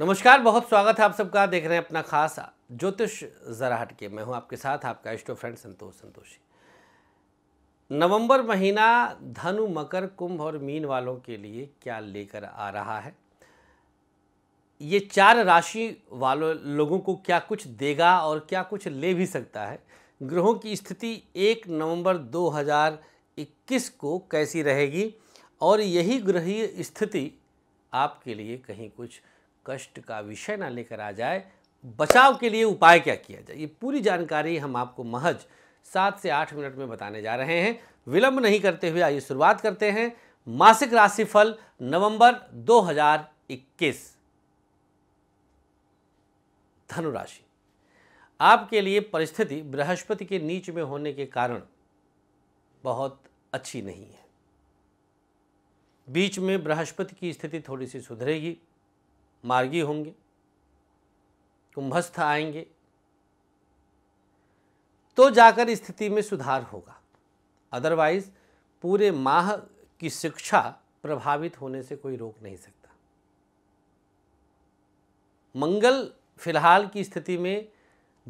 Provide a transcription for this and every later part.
नमस्कार बहुत स्वागत है आप सबका देख रहे हैं अपना खास ज्योतिष जरा हटके मैं हूं आपके साथ आपका इष्टो फ्रेंड संतोष संतोषी नवंबर महीना धनु मकर कुंभ और मीन वालों के लिए क्या लेकर आ रहा है ये चार राशि वालों लोगों को क्या कुछ देगा और क्या कुछ ले भी सकता है ग्रहों की स्थिति एक नवंबर 2021 को कैसी रहेगी और यही ग्रही स्थिति आपके लिए कहीं कुछ कष्ट का विषय ना लेकर आ जाए बचाव के लिए उपाय क्या किया जाए ये पूरी जानकारी हम आपको महज सात से आठ मिनट में बताने जा रहे हैं विलंब नहीं करते हुए आइए शुरुआत करते हैं मासिक राशिफल नवंबर 2021 धनुराशि आपके लिए परिस्थिति बृहस्पति के नीच में होने के कारण बहुत अच्छी नहीं है बीच में बृहस्पति की स्थिति थोड़ी सी सुधरेगी मार्गी होंगे कुंभस्थ आएंगे तो जाकर स्थिति में सुधार होगा अदरवाइज पूरे माह की शिक्षा प्रभावित होने से कोई रोक नहीं सकता मंगल फिलहाल की स्थिति में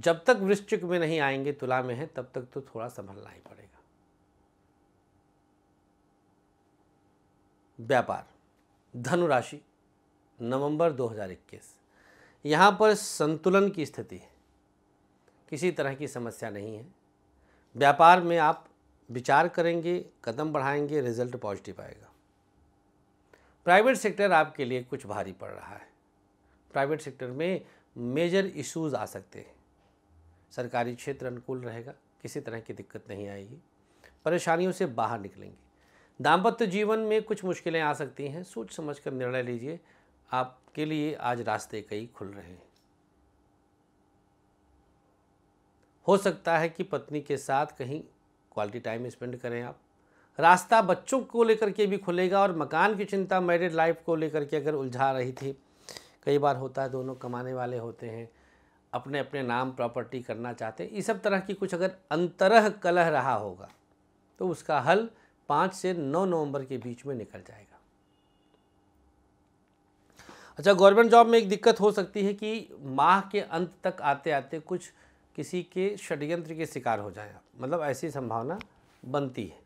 जब तक वृश्चिक में नहीं आएंगे तुला में है तब तक तो थोड़ा संभलना ही पड़ेगा व्यापार धनु राशि नवंबर 2021 यहाँ पर संतुलन की स्थिति है किसी तरह की समस्या नहीं है व्यापार में आप विचार करेंगे कदम बढ़ाएंगे रिजल्ट पॉजिटिव आएगा प्राइवेट सेक्टर आपके लिए कुछ भारी पड़ रहा है प्राइवेट सेक्टर में मेजर इश्यूज आ सकते हैं सरकारी क्षेत्र अनुकूल रहेगा किसी तरह की दिक्कत नहीं आएगी परेशानियों से बाहर निकलेंगे दाम्पत्य जीवन में कुछ मुश्किलें आ सकती हैं सोच समझ कर निर्णय लीजिए आपके लिए आज रास्ते कई खुल रहे हैं हो सकता है कि पत्नी के साथ कहीं क्वालिटी टाइम स्पेंड करें आप रास्ता बच्चों को लेकर के भी खुलेगा और मकान की चिंता मैरिड लाइफ को लेकर के अगर उलझा रही थी कई बार होता है दोनों कमाने वाले होते हैं अपने अपने नाम प्रॉपर्टी करना चाहते हैं इस सब तरह की कुछ अगर अंतरह कलह रहा होगा तो उसका हल पाँच से नौ नवंबर के बीच में निकल जाएगा अच्छा गवर्नमेंट जॉब में एक दिक्कत हो सकती है कि माह के अंत तक आते आते कुछ किसी के षड्यंत्र के शिकार हो जाए मतलब ऐसी संभावना बनती है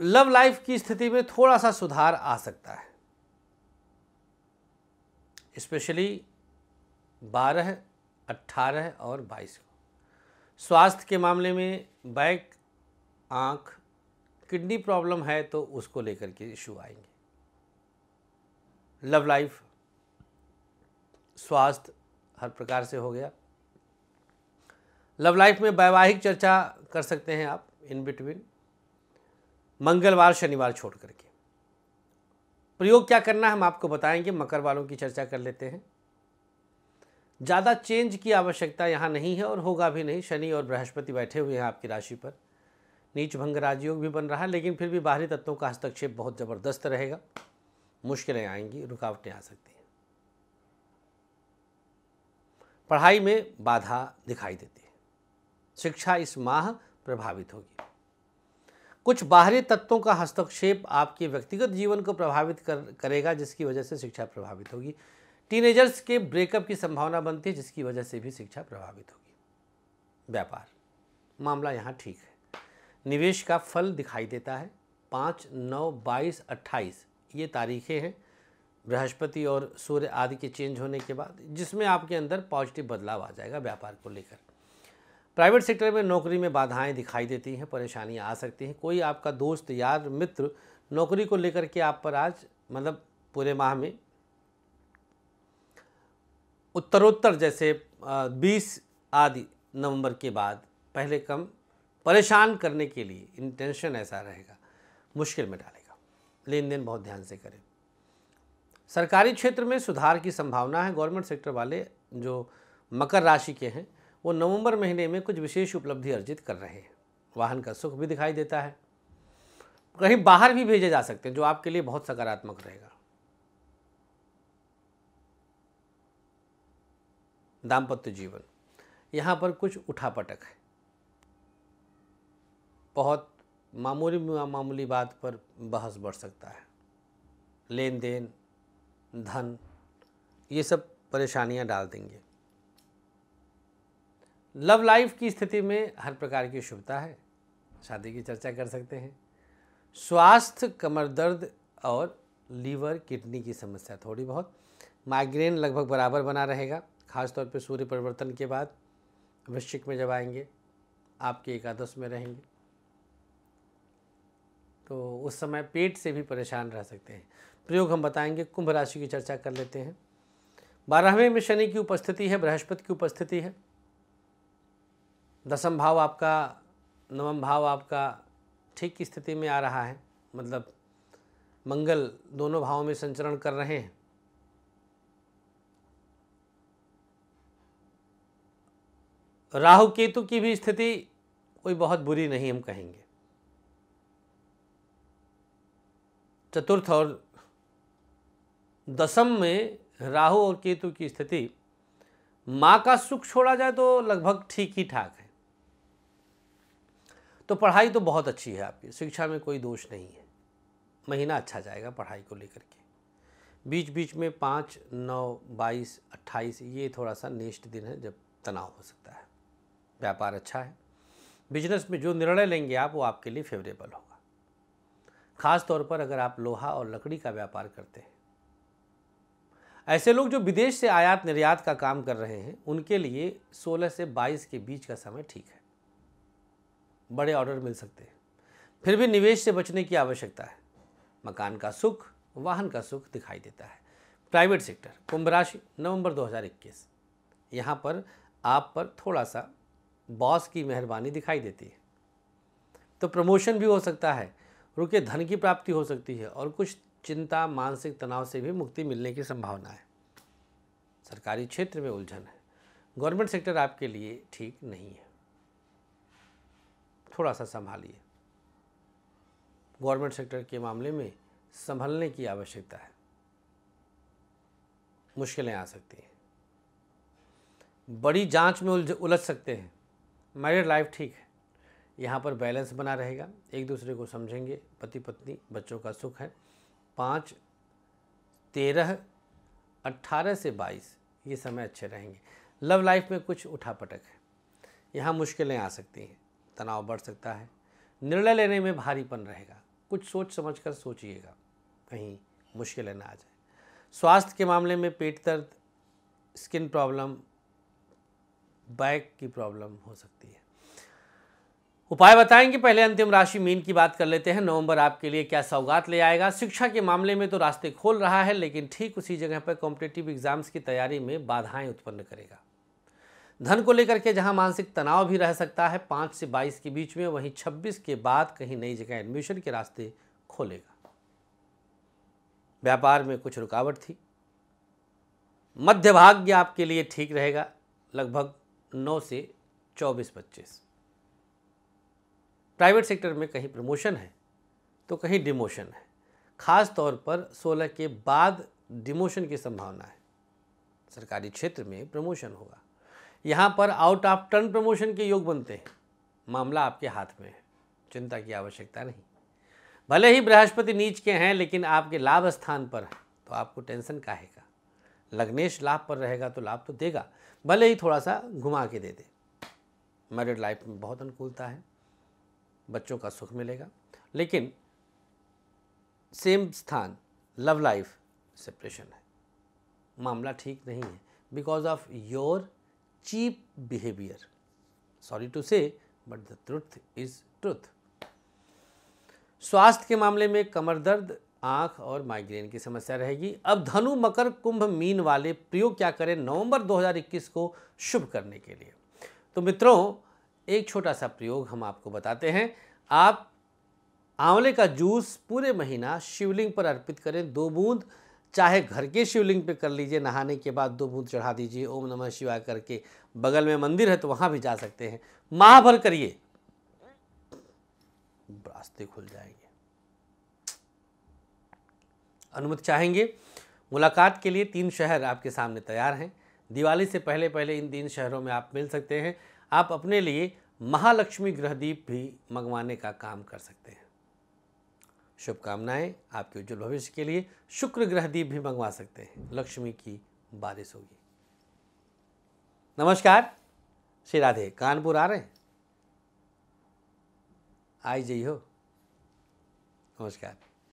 लव लाइफ की स्थिति में थोड़ा सा सुधार आ सकता है स्पेशली 12, 18 और 22 को स्वास्थ्य के मामले में बैक आँख किडनी प्रॉब्लम है तो उसको लेकर के इशू आएंगे लव लाइफ स्वास्थ्य हर प्रकार से हो गया लव लाइफ में वैवाहिक चर्चा कर सकते हैं आप इन बिटवीन मंगलवार शनिवार छोड़ करके प्रयोग क्या करना हम आपको बताएंगे मकर वालों की चर्चा कर लेते हैं ज़्यादा चेंज की आवश्यकता यहाँ नहीं है और होगा भी नहीं शनि और बृहस्पति बैठे हुए हैं आपकी राशि पर नीच भंग राजयोग भी बन रहा है लेकिन फिर भी बाहरी तत्वों का हस्तक्षेप बहुत ज़बरदस्त रहेगा मुश्किलें आएंगी रुकावटें आ सकती हैं पढ़ाई में बाधा दिखाई देती है शिक्षा इस माह प्रभावित होगी कुछ बाहरी तत्वों का हस्तक्षेप आपके व्यक्तिगत जीवन को प्रभावित कर करेगा जिसकी वजह से शिक्षा प्रभावित होगी टीनेजर्स के ब्रेकअप की संभावना बनती है जिसकी वजह से भी शिक्षा प्रभावित होगी व्यापार मामला यहाँ ठीक है निवेश का फल दिखाई देता है पाँच नौ बाईस अट्ठाईस ये तारीखें हैं बृहस्पति और सूर्य आदि के चेंज होने के बाद जिसमें आपके अंदर पॉजिटिव बदलाव आ जाएगा व्यापार को लेकर प्राइवेट सेक्टर में नौकरी में बाधाएं दिखाई देती हैं परेशानियां आ सकती हैं कोई आपका दोस्त यार मित्र नौकरी को लेकर के आप पर आज मतलब पूरे माह में उत्तरोत्तर जैसे बीस आदि नवंबर के बाद पहले कम परेशान करने के लिए इंटेंशन ऐसा रहेगा मुश्किल में डालेगा लेन देन बहुत ध्यान से करें सरकारी क्षेत्र में सुधार की संभावना है गवर्नमेंट सेक्टर वाले जो मकर राशि के हैं वो नवंबर महीने में कुछ विशेष उपलब्धि अर्जित कर रहे हैं वाहन का सुख भी दिखाई देता है कहीं बाहर भी भेजे जा सकते हैं जो आपके लिए बहुत सकारात्मक रहेगा दाम्पत्य जीवन यहाँ पर कुछ उठापटक है बहुत मामूली मामूली बात पर बहस बढ़ सकता है लेन देन धन ये सब परेशानियां डाल देंगे लव लाइफ की स्थिति में हर प्रकार की शुभता है शादी की चर्चा कर सकते हैं स्वास्थ्य कमर दर्द और लीवर किडनी की समस्या थोड़ी बहुत माइग्रेन लगभग बराबर बना रहेगा खासतौर पर सूर्य परिवर्तन के बाद वृश्चिक में जब आएंगे आपके एकादश में रहेंगे तो उस समय पेट से भी परेशान रह सकते हैं प्रयोग हम बताएंगे कुंभ राशि की चर्चा कर लेते हैं बारहवें में शनि की उपस्थिति है बृहस्पति की उपस्थिति है दसम भाव आपका नवम भाव आपका ठीक स्थिति में आ रहा है मतलब मंगल दोनों भावों में संचरण कर रहे हैं राहु केतु की भी स्थिति कोई बहुत बुरी नहीं हम कहेंगे चतुर्थ और दसम में राहु और केतु की स्थिति माँ का सुख छोड़ा जाए तो लगभग ठीक ही ठाक है तो पढ़ाई तो बहुत अच्छी है आपकी शिक्षा में कोई दोष नहीं है महीना अच्छा जाएगा पढ़ाई को लेकर के बीच बीच में पाँच नौ बाईस अट्ठाईस ये थोड़ा सा नेक्स्ट दिन है जब तनाव हो सकता है व्यापार अच्छा है बिजनेस में जो निर्णय लेंगे आप वो आपके लिए फेवरेबल होगा खास तौर पर अगर आप लोहा और लकड़ी का व्यापार करते हैं ऐसे लोग जो विदेश से आयात निर्यात का काम कर रहे हैं उनके लिए 16 से 22 के बीच का समय ठीक है बड़े ऑर्डर मिल सकते हैं फिर भी निवेश से बचने की आवश्यकता है मकान का सुख वाहन का सुख दिखाई देता है प्राइवेट सेक्टर कुंभ राशि नवंबर 2021 यहाँ पर आप पर थोड़ा सा बॉस की मेहरबानी दिखाई देती है तो प्रमोशन भी हो सकता है रुके धन की प्राप्ति हो सकती है और कुछ चिंता मानसिक तनाव से भी मुक्ति मिलने की संभावना है सरकारी क्षेत्र में उलझन है गवर्नमेंट सेक्टर आपके लिए ठीक नहीं है थोड़ा सा संभालिए गवर्नमेंट सेक्टर के मामले में संभलने की आवश्यकता है मुश्किलें आ सकती हैं बड़ी जांच में उलझ उलझ सकते हैं मैरिड लाइफ ठीक है यहाँ पर बैलेंस बना रहेगा एक दूसरे को समझेंगे पति पत्नी बच्चों का सुख है पाँच तेरह अट्ठारह से बाईस ये समय अच्छे रहेंगे लव लाइफ में कुछ उठापटक है यहाँ मुश्किलें आ सकती हैं तनाव बढ़ सकता है निर्णय लेने में भारीपन रहेगा कुछ सोच समझ कर सोचिएगा कहीं मुश्किलें ना आ जाए स्वास्थ्य के मामले में पेट दर्द स्किन प्रॉब्लम बैक की प्रॉब्लम हो सकती है उपाय बताएंगे पहले अंतिम राशि मीन की बात कर लेते हैं नवंबर आपके लिए क्या सौगात ले आएगा शिक्षा के मामले में तो रास्ते खोल रहा है लेकिन ठीक उसी जगह पर कॉम्पिटेटिव एग्जाम्स की तैयारी में बाधाएं उत्पन्न करेगा धन को लेकर के जहां मानसिक तनाव भी रह सकता है पाँच से बाईस के बीच में वहीं छब्बीस के बाद कहीं नई जगह एडमिशन के रास्ते खोलेगा व्यापार में कुछ रुकावट थी मध्य भाग्य आपके लिए ठीक रहेगा लगभग नौ से चौबीस पच्चीस प्राइवेट सेक्टर में कहीं प्रमोशन है तो कहीं डिमोशन है ख़ास तौर पर 16 के बाद डिमोशन की संभावना है सरकारी क्षेत्र में प्रमोशन होगा यहाँ पर आउट ऑफ टर्न प्रमोशन के योग बनते हैं मामला आपके हाथ में है चिंता की आवश्यकता नहीं भले ही बृहस्पति नीच के हैं लेकिन आपके लाभ स्थान पर तो आपको टेंशन काहेगा लग्नेश लाभ पर रहेगा तो लाभ तो देगा भले ही थोड़ा सा घुमा के दे दे मैरिड लाइफ में बहुत अनुकूलता है बच्चों का सुख मिलेगा लेकिन सेम स्थान लव लाइफ सेपरेशन है मामला ठीक नहीं है because of your cheap behaviour sorry to say but the truth is truth स्वास्थ्य के मामले में कमर दर्द आंख और माइग्रेन की समस्या रहेगी अब धनु मकर कुंभ मीन वाले प्रयोग क्या करें नवंबर 2021 को शुभ करने के लिए तो मित्रों एक छोटा सा प्रयोग हम आपको बताते हैं आप आंवले का जूस पूरे महीना शिवलिंग पर अर्पित करें दो बूंद चाहे घर के शिवलिंग पे कर लीजिए नहाने के बाद दो बूंद चढ़ा दीजिए ओम नमः शिवाय करके बगल में मंदिर है तो वहाँ भी जा सकते हैं माह भर करिए रास्ते खुल जाएंगे अनुमति चाहेंगे मुलाकात के लिए तीन शहर आपके सामने तैयार हैं दिवाली से पहले पहले इन तीन शहरों में आप मिल सकते हैं आप अपने लिए महालक्ष्मी ग्रहदीप भी मंगवाने का काम कर सकते हैं शुभकामनाएं आपके उज्जवल भविष्य के लिए शुक्र ग्रहदीप भी मंगवा सकते हैं लक्ष्मी की बारिश होगी नमस्कार श्री राधे कानपुर आ रहे हैं आई जाइ हो नमस्कार